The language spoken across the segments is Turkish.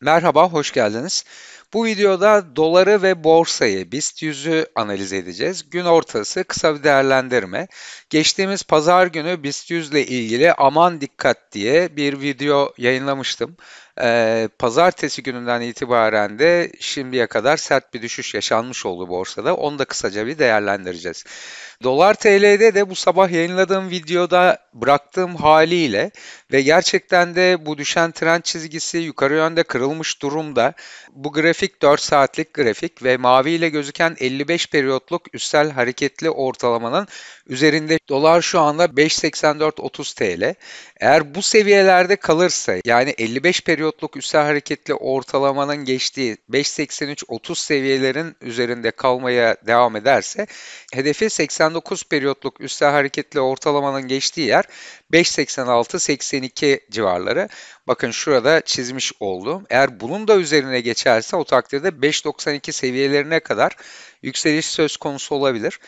Merhaba, hoş geldiniz. Bu videoda doları ve borsayı BIST 100'ü analiz edeceğiz. Gün ortası kısa bir değerlendirme. Geçtiğimiz pazar günü BIST 100 ile ilgili aman dikkat diye bir video yayınlamıştım. Ee, pazartesi gününden itibaren de şimdiye kadar sert bir düşüş yaşanmış oldu borsada. Onu da kısaca bir değerlendireceğiz. Dolar TL'de de bu sabah yayınladığım videoda bıraktığım haliyle ve gerçekten de bu düşen trend çizgisi yukarı yönde kırılmış durumda. Bu grafik grafik 4 saatlik grafik ve mavi ile gözüken 55 periyotluk üstel hareketli ortalamanın üzerinde dolar şu anda 5.84.30 TL. Eğer bu seviyelerde kalırsa yani 55 periyotluk üstel hareketli ortalamanın geçtiği 5.83.30 seviyelerin üzerinde kalmaya devam ederse hedefi 89 periyotluk üstel hareketli ortalamanın geçtiği yer 5.86-82 civarları. Bakın şurada çizmiş oldum. Eğer bunun da üzerine geçerse takdirde 5.92 seviyelerine kadar yükseliş söz konusu olabilir.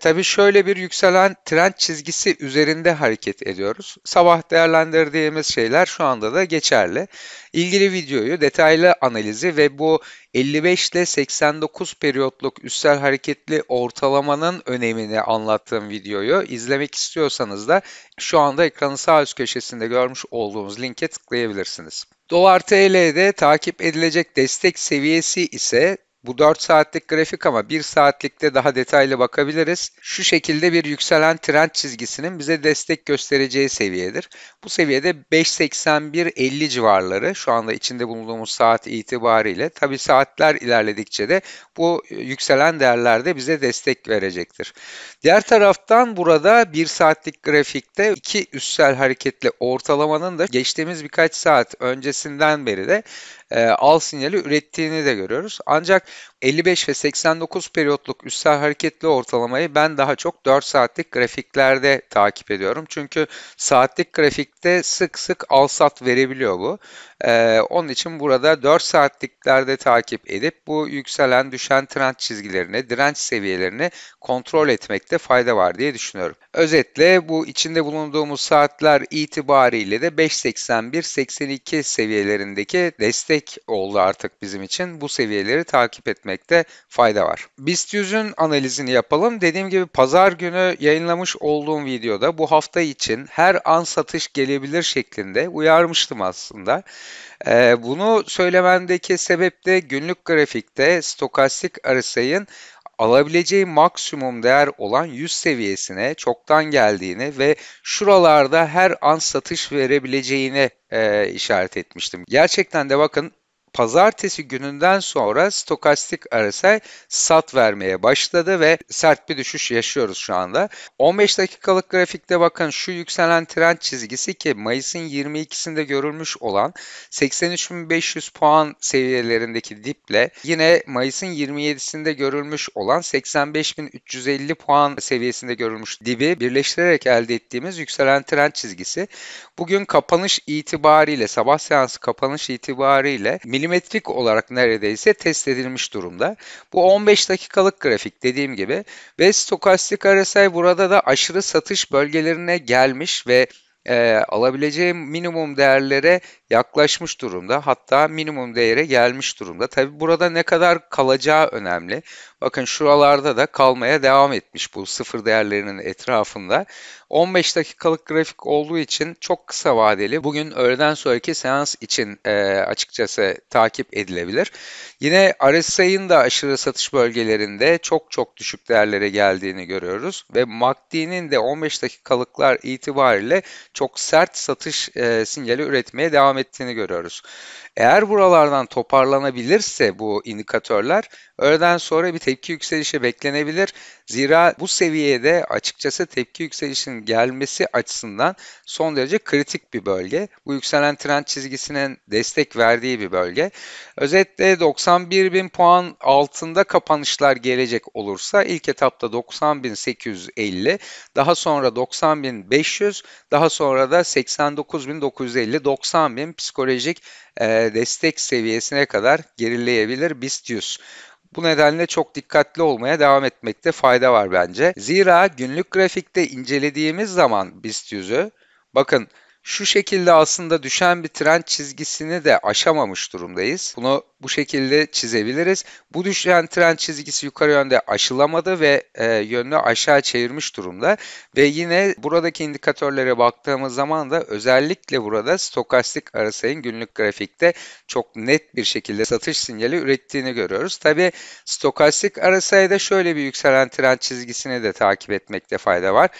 Tabii şöyle bir yükselen trend çizgisi üzerinde hareket ediyoruz. Sabah değerlendirdiğimiz şeyler şu anda da geçerli. İlgili videoyu detaylı analizi ve bu 55 ile 89 periyotluk üstel hareketli ortalamanın önemini anlattığım videoyu izlemek istiyorsanız da şu anda ekranın sağ üst köşesinde görmüş olduğunuz linke tıklayabilirsiniz. Dolar TL'de takip edilecek destek seviyesi ise bu 4 saatlik grafik ama 1 saatlikte daha detaylı bakabiliriz. Şu şekilde bir yükselen trend çizgisinin bize destek göstereceği seviyedir. Bu seviyede 5.81-50 civarları şu anda içinde bulunduğumuz saat itibariyle. Tabi saatler ilerledikçe de bu e, yükselen değerlerde bize destek verecektir. Diğer taraftan burada 1 saatlik grafikte iki üstsel hareketli ortalamanın da geçtiğimiz birkaç saat öncesinden beri de e, al sinyali ürettiğini de görüyoruz. Ancak 55 ve 89 periyotluk üstel hareketli ortalamayı ben daha çok 4 saatlik grafiklerde takip ediyorum. Çünkü saatlik grafikte sık sık al sat verebiliyor bu. E, onun için burada 4 saatliklerde takip edip bu yükselen düşen trend çizgilerini, direnç seviyelerini kontrol etmekte fayda var diye düşünüyorum. Özetle bu içinde bulunduğumuz saatler itibariyle de 5.81-82 seviyelerindeki destek destek oldu artık bizim için. Bu seviyeleri takip etmekte fayda var. BIST 100'ün analizini yapalım. Dediğim gibi pazar günü yayınlamış olduğum videoda bu hafta için her an satış gelebilir şeklinde uyarmıştım aslında. Ee, bunu söylemendeki sebep de günlük grafikte stokastik RSI'nin alabileceği maksimum değer olan 100 seviyesine çoktan geldiğini ve şuralarda her an satış verebileceğini e, işaret etmiştim. Gerçekten de bakın pazartesi gününden sonra stokastik RSI sat vermeye başladı ve sert bir düşüş yaşıyoruz şu anda. 15 dakikalık grafikte bakın şu yükselen trend çizgisi ki Mayıs'ın 22'sinde görülmüş olan 83.500 puan seviyelerindeki diple yine Mayıs'ın 27'sinde görülmüş olan 85.350 puan seviyesinde görülmüş dibi birleştirerek elde ettiğimiz yükselen trend çizgisi. Bugün kapanış itibariyle sabah seansı kapanış itibariyle milim milimetrik olarak neredeyse test edilmiş durumda. Bu 15 dakikalık grafik dediğim gibi ve stokastik RSI burada da aşırı satış bölgelerine gelmiş ve e, alabileceği minimum değerlere yaklaşmış durumda. Hatta minimum değere gelmiş durumda. Tabi burada ne kadar kalacağı önemli. Bakın şuralarda da kalmaya devam etmiş bu sıfır değerlerinin etrafında. 15 dakikalık grafik olduğu için çok kısa vadeli. Bugün öğleden sonraki seans için e, açıkçası takip edilebilir. Yine RSI'nin de aşırı satış bölgelerinde çok çok düşük değerlere geldiğini görüyoruz ve MACD'nin de 15 dakikalıklar itibariyle çok sert satış e, sinyali üretmeye devam ettiğini görüyoruz. Eğer buralardan toparlanabilirse bu indikatörler öğleden sonra bir tepki yükselişi beklenebilir. Zira bu seviyede açıkçası tepki yükselişinin gelmesi açısından son derece kritik bir bölge. Bu yükselen trend çizgisinin destek verdiği bir bölge. Özetle 90 91 bin puan altında kapanışlar gelecek olursa ilk etapta 90.850, daha sonra 90.500, daha sonra da 89.950, bin psikolojik e, destek seviyesine kadar gerileyebilir BIST Bu nedenle çok dikkatli olmaya devam etmekte fayda var bence. Zira günlük grafikte incelediğimiz zaman BIST 100'ü bakın şu şekilde aslında düşen bir trend çizgisini de aşamamış durumdayız. Bunu bu şekilde çizebiliriz. Bu düşen trend çizgisi yukarı yönde aşılamadı ve e, yönünü aşağı çevirmiş durumda. Ve yine buradaki indikatörlere baktığımız zaman da özellikle burada stokastik arasayın günlük grafikte çok net bir şekilde satış sinyali ürettiğini görüyoruz. Tabi stokastik arasayda şöyle bir yükselen trend çizgisini de takip etmekte fayda var.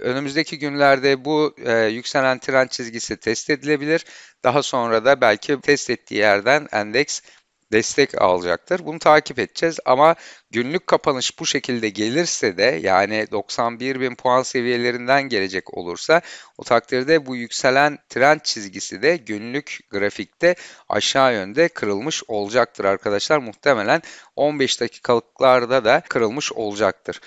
Önümüzdeki günlerde bu e, yükselen trend çizgisi test edilebilir. Daha sonra da belki test ettiği yerden endeks destek alacaktır. Bunu takip edeceğiz ama günlük kapanış bu şekilde gelirse de yani 91 bin puan seviyelerinden gelecek olursa o takdirde bu yükselen trend çizgisi de günlük grafikte aşağı yönde kırılmış olacaktır arkadaşlar. Muhtemelen 15 dakikalıklarda da kırılmış olacaktır.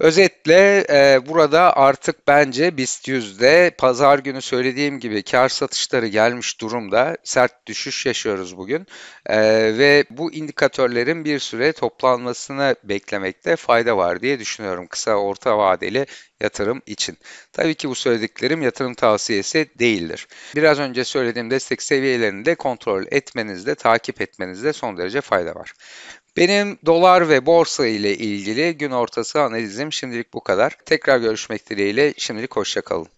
Özetle e, burada artık bence BIST 100'de pazar günü söylediğim gibi kar satışları gelmiş durumda. Sert düşüş yaşıyoruz bugün e, ve bu indikatörlerin bir süre toplanmasını beklemekte fayda var diye düşünüyorum kısa orta vadeli yatırım için. Tabii ki bu söylediklerim yatırım tavsiyesi değildir. Biraz önce söylediğim destek seviyelerini de kontrol etmenizde, takip etmenizde son derece fayda var. Benim dolar ve borsa ile ilgili gün ortası analizim şimdilik bu kadar. Tekrar görüşmek dileğiyle şimdilik hoşçakalın.